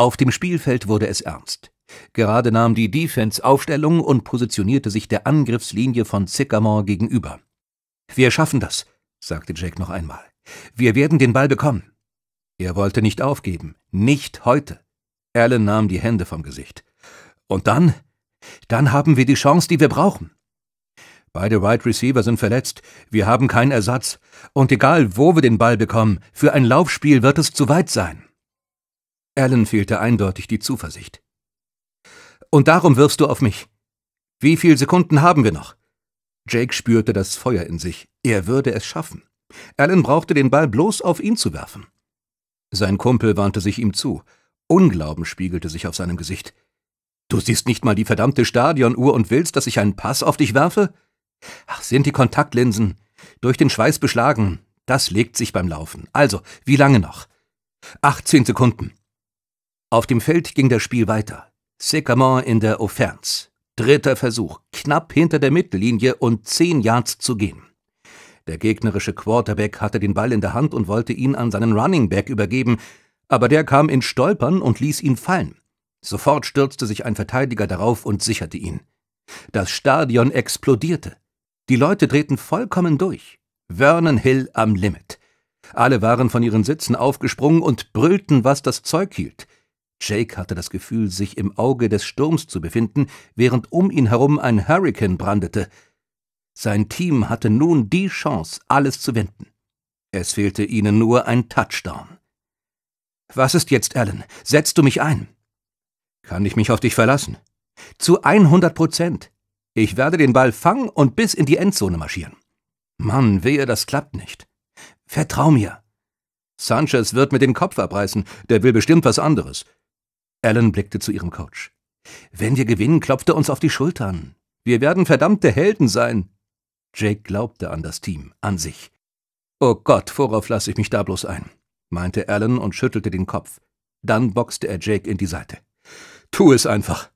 Auf dem Spielfeld wurde es ernst. Gerade nahm die Defense Aufstellung und positionierte sich der Angriffslinie von Sycamore gegenüber. Wir schaffen das, sagte Jack noch einmal. Wir werden den Ball bekommen. Er wollte nicht aufgeben. Nicht heute. Allen nahm die Hände vom Gesicht. Und dann? Dann haben wir die Chance, die wir brauchen. Beide Wide right Receiver sind verletzt. Wir haben keinen Ersatz. Und egal, wo wir den Ball bekommen, für ein Laufspiel wird es zu weit sein. Alan fehlte eindeutig die Zuversicht. Und darum wirfst du auf mich. Wie viele Sekunden haben wir noch? Jake spürte das Feuer in sich. Er würde es schaffen. Alan brauchte den Ball bloß auf ihn zu werfen. Sein Kumpel wandte sich ihm zu. Unglauben spiegelte sich auf seinem Gesicht. Du siehst nicht mal die verdammte Stadionuhr und willst, dass ich einen Pass auf dich werfe? Ach, sind die Kontaktlinsen. Durch den Schweiß beschlagen. Das legt sich beim Laufen. Also, wie lange noch? 18 Sekunden. Auf dem Feld ging das Spiel weiter. Sycamore in der Offense. Dritter Versuch, knapp hinter der Mittellinie und zehn Yards zu gehen. Der gegnerische Quarterback hatte den Ball in der Hand und wollte ihn an seinen Running Back übergeben, aber der kam in Stolpern und ließ ihn fallen. Sofort stürzte sich ein Verteidiger darauf und sicherte ihn. Das Stadion explodierte. Die Leute drehten vollkommen durch. Vernon Hill am Limit. Alle waren von ihren Sitzen aufgesprungen und brüllten, was das Zeug hielt – Jake hatte das Gefühl, sich im Auge des Sturms zu befinden, während um ihn herum ein Hurrikan brandete. Sein Team hatte nun die Chance, alles zu wenden. Es fehlte ihnen nur ein Touchdown. Was ist jetzt, Alan? Setzt du mich ein? Kann ich mich auf dich verlassen? Zu 100 Prozent. Ich werde den Ball fangen und bis in die Endzone marschieren. Mann, wehe, das klappt nicht. Vertrau mir. Sanchez wird mit dem Kopf abreißen, der will bestimmt was anderes. Alan blickte zu ihrem Coach. Wenn wir gewinnen, klopft er uns auf die Schultern. Wir werden verdammte Helden sein. Jake glaubte an das Team, an sich. Oh Gott, worauf lasse ich mich da bloß ein? meinte Alan und schüttelte den Kopf. Dann boxte er Jake in die Seite. Tu es einfach.